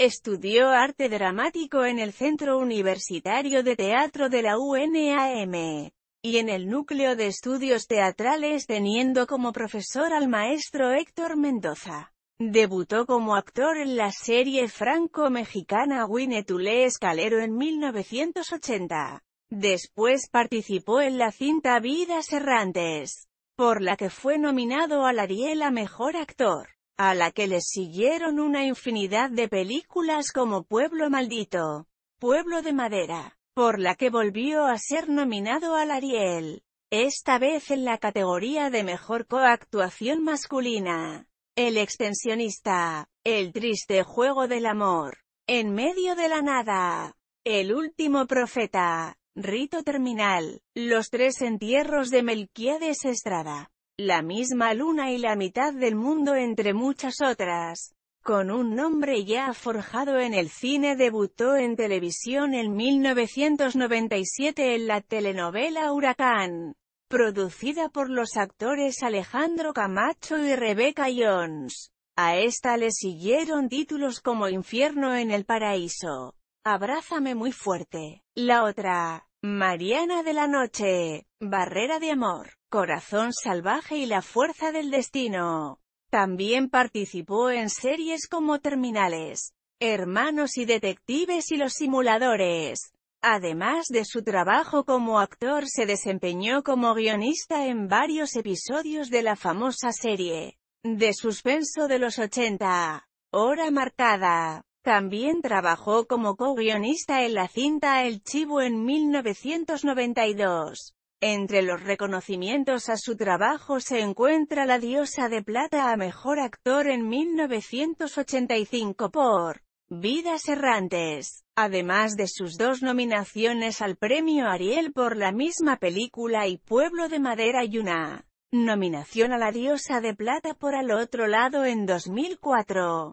Estudió arte dramático en el Centro Universitario de Teatro de la UNAM y en el núcleo de estudios teatrales teniendo como profesor al maestro Héctor Mendoza. Debutó como actor en la serie franco-mexicana winnetou Escalero en 1980. Después participó en la cinta Vidas Errantes, por la que fue nominado al Ariel a Mejor Actor a la que les siguieron una infinidad de películas como Pueblo Maldito, Pueblo de Madera, por la que volvió a ser nominado al Ariel, esta vez en la categoría de Mejor Coactuación Masculina. El extensionista, El triste juego del amor, En medio de la nada, El último profeta, Rito Terminal, Los tres entierros de Melquiades Estrada la misma luna y la mitad del mundo entre muchas otras. Con un nombre ya forjado en el cine debutó en televisión en 1997 en la telenovela Huracán, producida por los actores Alejandro Camacho y Rebeca Jones. A esta le siguieron títulos como Infierno en el Paraíso, Abrázame muy fuerte, la otra, Mariana de la Noche, Barrera de Amor, Corazón Salvaje y La Fuerza del Destino. También participó en series como Terminales, Hermanos y Detectives y Los Simuladores. Además de su trabajo como actor se desempeñó como guionista en varios episodios de la famosa serie de suspenso de los 80, Hora Marcada. También trabajó como co-guionista en la cinta El Chivo en 1992. Entre los reconocimientos a su trabajo se encuentra la Diosa de Plata a Mejor Actor en 1985 por Vidas Errantes, además de sus dos nominaciones al Premio Ariel por la misma película y Pueblo de Madera y una nominación a la Diosa de Plata por Al Otro Lado en 2004.